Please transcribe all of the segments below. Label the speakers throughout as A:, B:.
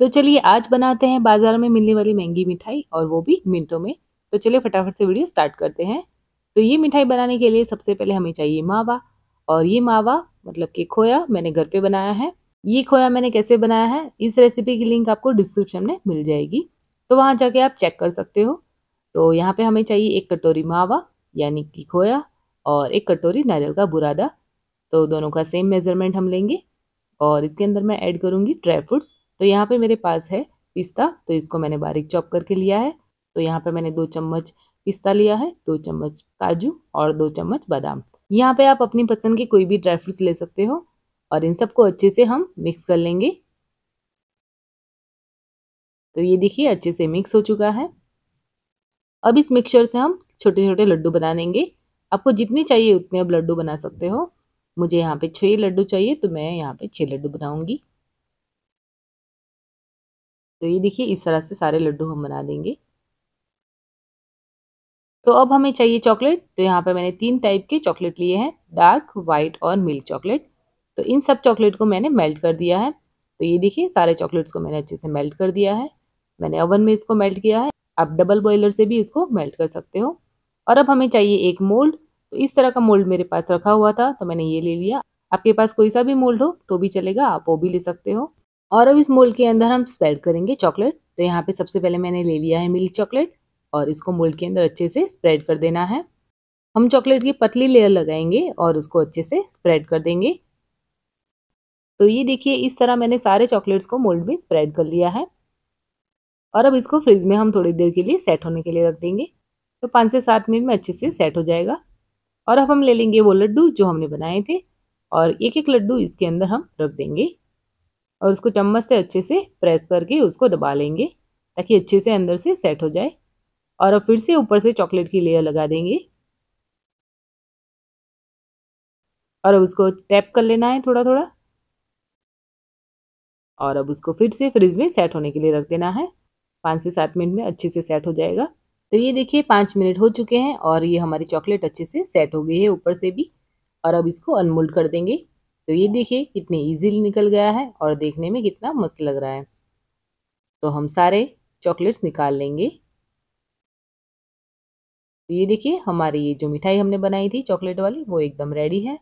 A: तो चलिए आज बनाते हैं बाजार में मिलने वाली महंगी मिठाई और वो भी मिनटों में तो चलिए फटाफट से वीडियो स्टार्ट करते हैं तो ये मिठाई बनाने के लिए सबसे पहले हमें चाहिए मावा और ये मावा मतलब कि खोया मैंने घर पे बनाया है ये खोया मैंने कैसे बनाया है इस रेसिपी की लिंक आपको डिस्क्रिप्शन में मिल जाएगी तो वहाँ जाके आप चेक कर सकते हो तो यहाँ पे हमें चाहिए एक कटोरी मावा यानी कि खोया और एक कटोरी नारियल का बुरादा तो दोनों का सेम मेज़रमेंट हम लेंगे और इसके अंदर मैं ऐड करूँगी ड्राई फ्रूट्स तो यहाँ पे मेरे पास है पिस्ता तो इसको मैंने बारीक चॉप करके लिया है तो यहाँ पे मैंने दो चम्मच पिस्ता लिया है दो चम्मच काजू और दो चम्मच बादाम यहाँ पे आप अपनी पसंद की कोई भी ड्राई फ्रूट्स ले सकते हो और इन सबको अच्छे से हम मिक्स कर लेंगे तो ये देखिए अच्छे से मिक्स हो चुका है अब इस मिक्सचर से हम छोटे छोटे लड्डू बना लेंगे आपको जितने चाहिए उतने अब लड्डू बना सकते हो मुझे यहाँ पे छः लड्डू चाहिए तो मैं यहाँ पे छः लड्डू बनाऊंगी तो ये देखिए इस तरह से सारे लड्डू हम बना देंगे तो अब हमें चाहिए चॉकलेट तो यहाँ पर मैंने तीन टाइप के चॉकलेट लिए हैं डार्क वाइट और मिल्क चॉकलेट तो इन सब चॉकलेट को मैंने मेल्ट कर दिया है तो ये देखिए सारे चॉकलेट्स को मैंने अच्छे से मेल्ट कर दिया है मैंने ओवन में इसको मेल्ट किया है आप डबल बॉयलर से भी इसको मेल्ट कर सकते हो और अब हमें चाहिए एक मोल्ड तो इस तरह का मोल्ड मेरे पास रखा हुआ था तो मैंने ये ले लिया आपके पास कोई सा भी मोल्ड हो तो भी चलेगा आप वो भी ले सकते हो और अब इस मोल्ड के अंदर हम स्प्रेड करेंगे चॉकलेट तो यहाँ पे सबसे पहले मैंने ले लिया है मिल्क चॉकलेट और इसको मोल्ड के अंदर अच्छे से स्प्रेड कर देना है हम चॉकलेट की पतली लेयर लगाएंगे और उसको अच्छे से स्प्रेड कर देंगे तो ये देखिए इस तरह मैंने सारे चॉकलेट्स को मोल्ड में स्प्रेड कर लिया है और अब इसको फ्रिज में हम थोड़ी देर के लिए सेट होने के लिए रख देंगे तो पाँच से सात मिनट में अच्छे से सेट हो जाएगा और अब हम ले लेंगे वो लड्डू जो हमने बनाए थे और एक एक लड्डू इसके अंदर हम रख देंगे और उसको चम्मच से अच्छे से प्रेस करके उसको दबा लेंगे ताकि अच्छे से अंदर से सेट हो जाए और अब फिर से ऊपर से चॉकलेट की लेयर लगा देंगे और अब उसको टैप कर लेना है थोड़ा थोड़ा और अब उसको फिर से फ्रिज में सेट होने के लिए रख देना है पाँच से सात मिनट में अच्छे से सेट हो जाएगा तो ये देखिए पाँच मिनट हो चुके हैं और ये हमारी चॉकलेट अच्छे से सेट हो गई है ऊपर से भी और अब इसको अनमोल्ड कर देंगे तो ये देखिए कितने इजीली निकल गया है और देखने में कितना मस्त लग रहा है तो हम सारे चॉकलेट्स निकाल लेंगे तो ये देखिए हमारी ये जो मिठाई हमने बनाई थी चॉकलेट वाली वो एकदम रेडी है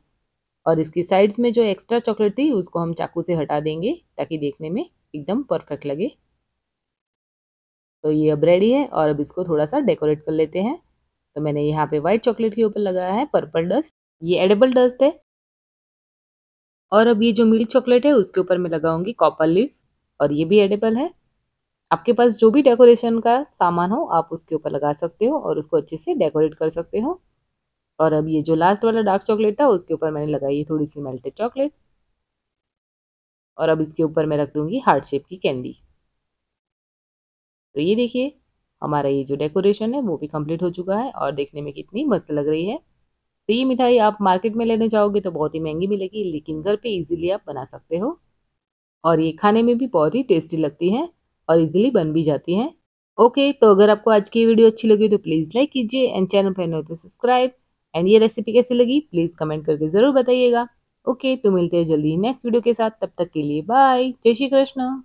A: और इसकी साइड्स में जो एक्स्ट्रा चॉकलेट थी उसको हम चाकू से हटा देंगे ताकि देखने में एकदम परफेक्ट लगे तो ये अब रेडी है और अब इसको थोड़ा सा डेकोरेट कर लेते हैं तो मैंने यहाँ पे व्हाइट चॉकलेट के ऊपर लगाया है पर्पल डस्ट ये एडेबल डस्ट है और अब ये जो मिल्क चॉकलेट है उसके ऊपर मैं लगाऊंगी कॉपर लीफ और ये भी एडेबल है आपके पास जो भी डेकोरेशन का सामान हो आप उसके ऊपर लगा सकते हो और उसको अच्छे से डेकोरेट कर सकते हो और अब ये जो लास्ट वाला डार्क चॉकलेट था उसके ऊपर मैंने लगाई है थोड़ी सी मेल्टेड चॉकलेट और अब इसके ऊपर मैं रख दूंगी हार्ट शेप की कैंडी तो ये देखिए हमारा ये जो डेकोरेशन है वो भी कंप्लीट हो चुका है और देखने में कितनी मस्त लग रही है तो ये मिठाई आप मार्केट में लेने जाओगे तो बहुत ही महंगी मिलेगी लेकिन घर पे इजीली आप बना सकते हो और ये खाने में भी बहुत ही टेस्टी लगती है और इजीली बन भी जाती है ओके तो अगर आपको आज की वीडियो अच्छी लगी तो प्लीज़ लाइक कीजिए एंड चैनल पर नो तो सब्सक्राइब एंड ये रेसिपी कैसी लगी प्लीज़ कमेंट करके ज़रूर बताइएगा ओके तो मिलते हैं जल्दी नेक्स्ट वीडियो के साथ तब तक के लिए बाय जय श्री कृष्ण